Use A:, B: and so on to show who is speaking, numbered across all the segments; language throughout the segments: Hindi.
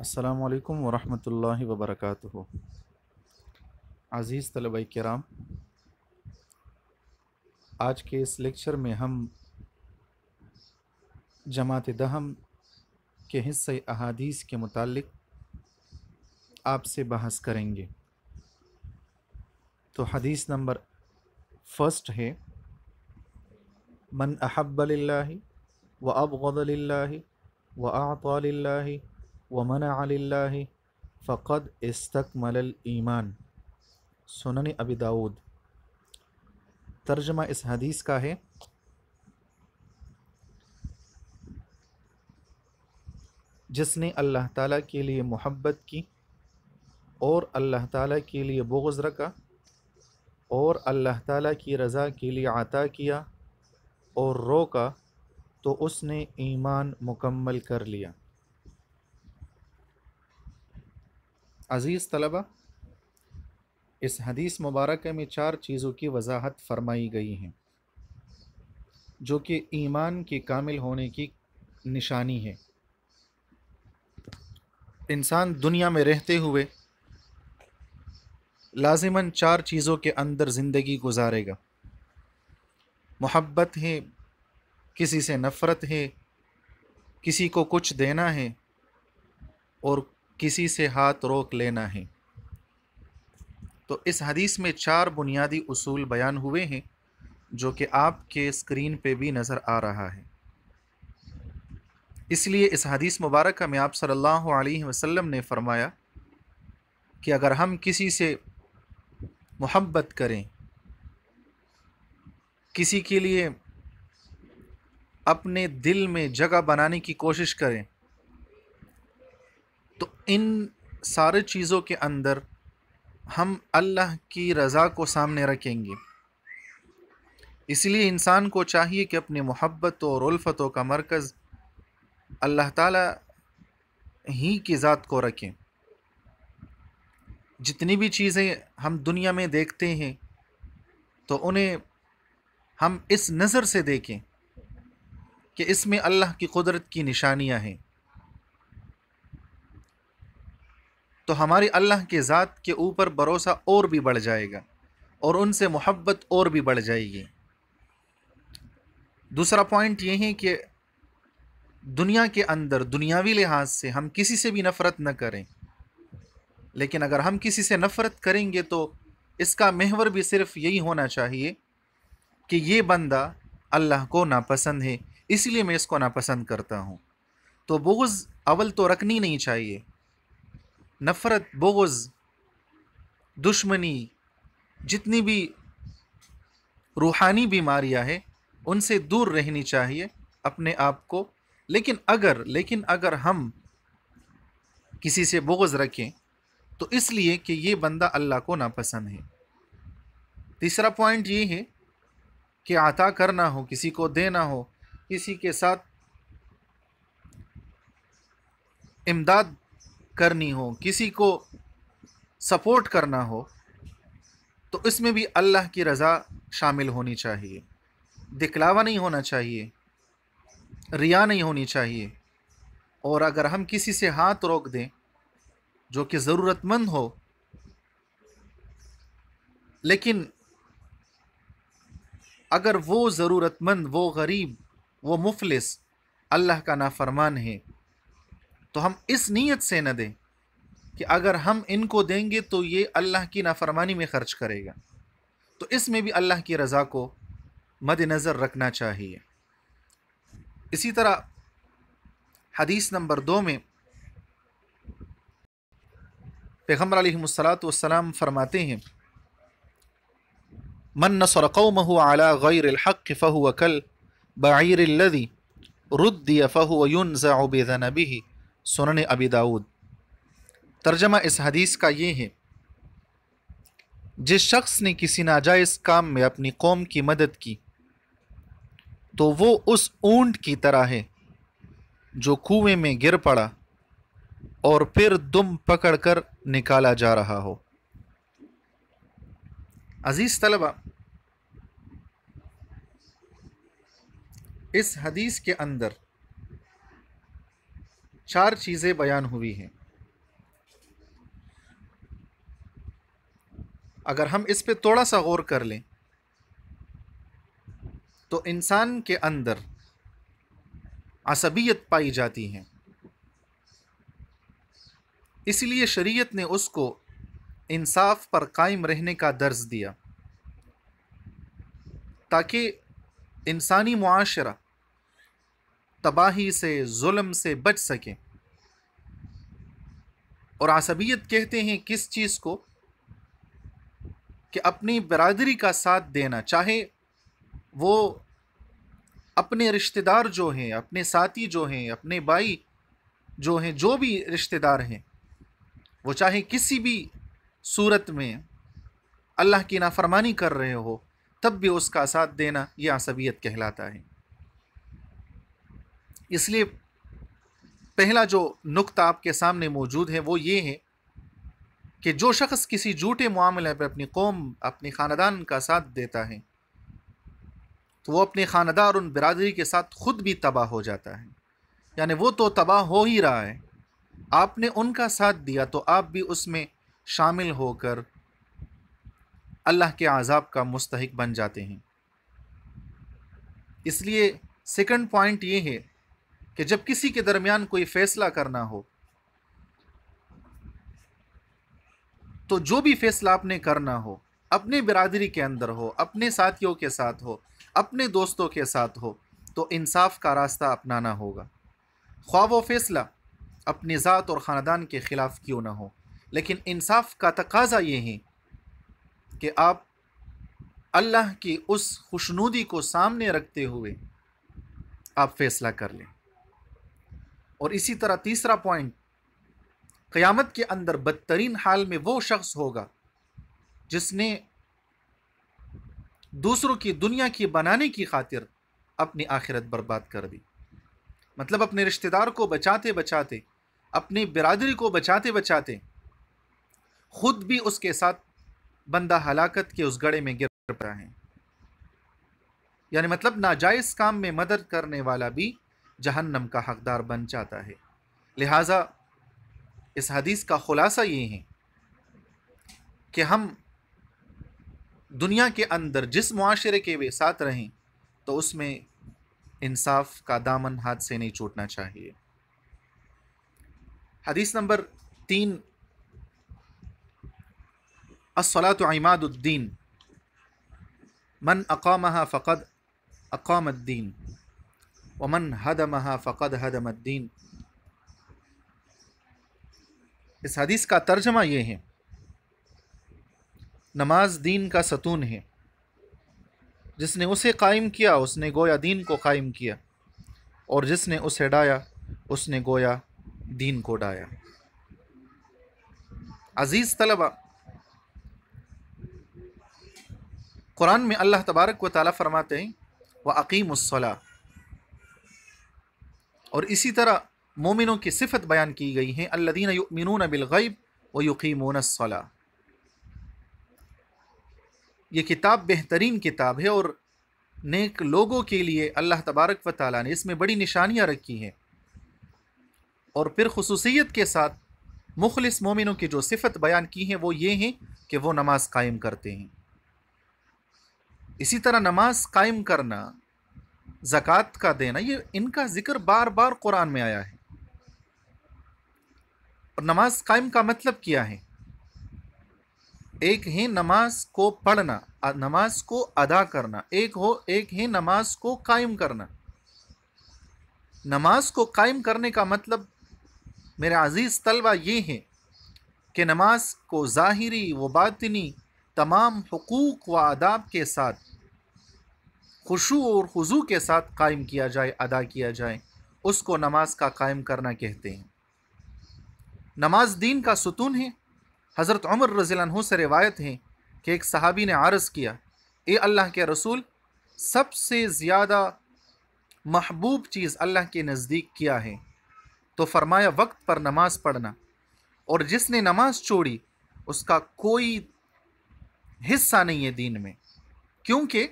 A: असलकम वरहमल वबरक अज़ीज़ तलबा कराम आज के इस लेक्चर में हम जमात दहम के हिस्से अहादीस के मुतालिक आपसे बहस करेंगे तो हदीस नंबर फर्स्ट है मन अहब्बल व अबगदल व आतल व वमन आल्ला फ़क़द इस्तकमल ईमान सुनन अबी दाऊद तर्जमा इस हदीस का है जिसने अल्लाह ताला के लिए मोहब्बत की और अल्लाह ताला के लिए बोगज़ रखा और अल्लाह ताला की रज़ा के लिए आता किया और रोका तो उसने ईमान मुकम्मल कर लिया अज़ीज़ तलबा इस हदीस मुबारक में चार चीज़ों की वजाहत फरमाई गई हैं जो कि ईमान के कामिल होने की निशानी है इंसान दुनिया में रहते हुए लाजिमन चार चीज़ों के अंदर ज़िंदगी गुजारेगा मोहब्बत है किसी से नफ़रत है किसी को कुछ देना है और किसी से हाथ रोक लेना है तो इस हदीस में चार बुनियादी उसूल बयान हुए हैं जो कि आपके स्क्रीन पे भी नज़र आ रहा है इसलिए इस हदीस मुबारक में आप सल्लल्लाहु अलैहि वसल्लम ने फरमाया कि अगर हम किसी से मोहब्बत करें किसी के लिए अपने दिल में जगह बनाने की कोशिश करें तो इन सारे चीज़ों के अंदर हम अल्लाह की रज़ा को सामने रखेंगे इसलिए इंसान को चाहिए कि अपनी मोहब्बत और उल्फ़तों का मरकज़ अल्लाह ताला ही की ज़ात को रखें जितनी भी चीज़ें हम दुनिया में देखते हैं तो उन्हें हम इस नज़र से देखें कि इसमें अल्लाह की कुदरत की निशानियां हैं तो हमारी अल्लाह के ज़ात के ऊपर भरोसा और भी बढ़ जाएगा और उनसे मोहब्बत और भी बढ़ जाएगी दूसरा पॉइंट ये है कि दुनिया के अंदर दुनियावी लिहाज से हम किसी से भी नफ़रत न करें लेकिन अगर हम किसी से नफ़रत करेंगे तो इसका महवर भी सिर्फ यही होना चाहिए कि ये बंदा अल्लाह को नापसंद है इसलिए मैं इसको नापसंद करता हूँ तो बोझ अवल तो रखनी नहीं चाहिए नफ़रत बोगज़ दुश्मनी जितनी भी रूहानी बीमारियां हैं उनसे दूर रहनी चाहिए अपने आप को लेकिन अगर लेकिन अगर हम किसी से बोगज़ रखें तो इसलिए कि ये बंदा अल्लाह को नापसंद है तीसरा पॉइंट ये है कि आता करना हो किसी को देना हो किसी के साथ इमदाद करनी हो किसी को सपोर्ट करना हो तो इसमें भी अल्लाह की रज़ा शामिल होनी चाहिए दिखलावा नहीं होना चाहिए रिया नहीं होनी चाहिए और अगर हम किसी से हाथ रोक दें जो कि ज़रूरतमंद हो लेकिन अगर वो ज़रूरतमंद वो गरीब वो मुफलिस अल्लाह का नाफरमान है तो हम इस नीयत से न दें कि अगर हम इनको देंगे तो ये अल्लाह की नाफरमानी में ख़र्च करेगा तो इसमें भी अल्लाह की रज़ा को मद्नज़र रखना चाहिए इसी तरह हदीस नंबर दो में पैगम्बर वसलाम फरमाते हैं मन नसर कौम अला गैरहक़ फ़हु अकल बरदी रुद्द फ़हु यून ज़ाबी सुनन अबी दाऊद तर्जमा इस हदीस का ये है जिस शख्स ने किसी नाजायज़ काम में अपनी कौम की मदद की तो वो उस ऊंट की तरह है जो कुएं में गिर पड़ा और फिर दुम पकड़कर निकाला जा रहा हो अज़ीज़ तलबा इस हदीस के अंदर चार चीज़ें बयान हुई हैं अगर हम इस पे थोड़ा सा गौर कर लें तो इंसान के अंदर असबियत पाई जाती है इसलिए शरीयत ने उसको इंसाफ पर कायम रहने का दर्ज दिया ताकि इंसानी माशरा तबाही से जुल्म से बच सकें और असबियत कहते हैं किस चीज़ को कि अपनी बरदरी का साथ देना चाहे वो अपने रिश्तेदार जो हैं अपने साथी जो हैं अपने भाई जो हैं जो भी रिश्तेदार हैं वो चाहे किसी भी सूरत में अल्लाह की नाफरमानी कर रहे हो तब भी उसका साथ देना यह असबियत कहलाता है इसलिए पहला जो नुक्ता आपके सामने मौजूद है वो ये है कि जो शख्स किसी झूठे मामले पर अपनी कौम अपने ख़ानदान का साथ देता है तो वो अपने ख़ानदार उन बिरादरी के साथ ख़ुद भी तबाह हो जाता है यानी वो तो तबाह हो ही रहा है आपने उनका साथ दिया तो आप भी उसमें शामिल होकर अल्लाह के आज़ाब का मुस्तक बन जाते हैं इसलिए सेकंड पॉइंट ये है कि जब किसी के दरमियान कोई फैसला करना हो तो जो भी फैसला आपने करना हो अपने बिरादरी के अंदर हो अपने साथियों के साथ हो अपने दोस्तों के साथ हो तो इंसाफ का रास्ता अपनाना होगा ख्वा व फैसला अपने ज़ात और ख़ानदान के ख़िलाफ़ क्यों ना हो लेकिन इंसाफ का तकाजा ये है कि आप अल्लाह की उस खुशनुदी को सामने रखते हुए आप फैसला कर लें और इसी तरह तीसरा पॉइंट क़यामत के अंदर बदतरीन हाल में वो शख्स होगा जिसने दूसरों की दुनिया की बनाने की खातिर अपनी आखिरत बर्बाद कर दी मतलब अपने रिश्तेदार को बचाते बचाते अपनी बिरादरी को बचाते बचाते खुद भी उसके साथ बंदा हलाकत के उस गड़े में गिर पड़ा है यानी मतलब नाजायज़ काम में मदद करने वाला भी जहन्नम का हकदार बन जाता है लिहाजा इस हदीस का ख़ुलासा ये है कि हम दुनिया के अंदर जिस माशरे के वे साथ रहें तो उसमें इंसाफ का दामन हाथ से नहीं छूटना चाहिए हदीस नंबर तीन असलात इमादुद्दीन मन अकाम फ़क़द अकामद्दीन ومن हद فقد फ़क़द الدين इस हदीस का तर्जमा ये है नमाज दीन का सतून है जिसने उसे कायम किया उसने गोया दीन को कायम किया और जिसने उसे डाया उसने गोया दीन को डाया अज़ीज़ तलबा कुरान में अल्लाह तबारक व ताली फ़रमाते हैं व अकीमसला और इसी तरह मोमिनों की सिफत बयान की गई हैं अल्लादीन युमिनून बिलगैब व सला ये किताब बेहतरीन किताब है और नेक लोगों के लिए अल्लाह तबारक व ताली ने इसमें बड़ी निशानियाँ रखी हैं और फिर खसूसियत के साथ मुखलिस मोमिनों की जो सिफत बयान की हैं वो ये हैं कि वो नमाज़ कायम करते हैं इसी तरह नमाज कायम करना ज़क़़त का देना ये इनका ज़िक्र बार बार कुरान में आया है और नमाज कायम का मतलब क्या है एक ही नमाज को पढ़ना नमाज को अदा करना एक हो एक है नमाज को कायम करना नमाज को कायम करने का मतलब मेरे अज़ीज़ तलबा ये है कि नमाज को ज़ाहरी व बातनी तमाम हकूक़ व आदाब के साथ खुशू और खुजू के साथ कायम किया जाए अदा किया जाए उसको नमाज का कायम करना कहते हैं नमाज दीन का सुतून है हज़रत उमर रजील से रिवायत है कि एक सहाबी ने आरज़ किया ए अल्लाह के रसूल सबसे ज़्यादा महबूब चीज़ अल्लाह के नज़दीक किया है तो फरमाया वक्त पर नमाज़ पढ़ना और जिसने नमाज छोड़ी उसका कोई हिस्सा नहीं है दीन में क्योंकि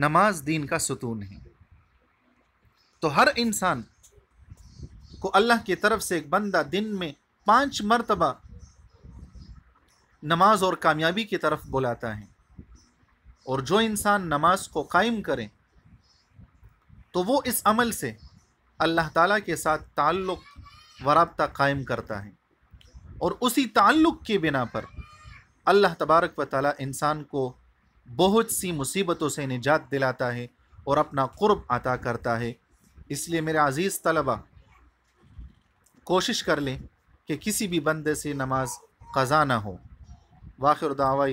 A: नमाज दीन का सुतून है तो हर इंसान को अल्लाह की तरफ से एक बंदा दिन में पांच मरतबा नमाज और कामयाबी की तरफ बुलाता है और जो इंसान नमाज को कायम करे तो वो इस अमल से अल्लाह ताला के साथ ताल्लुक़ व रबता कायम करता है और उसी ताल्लुक़ के बिना पर अल्लाह तबारक व ताली इंसान को बहुत सी मुसीबतों से निजात दिलाता है और अपना क़ुरब अता करता है इसलिए मेरे अज़ीज़ तलबा कोशिश कर लें कि किसी भी बंदे से नमाज कज़ा ना हो वाखिर दावा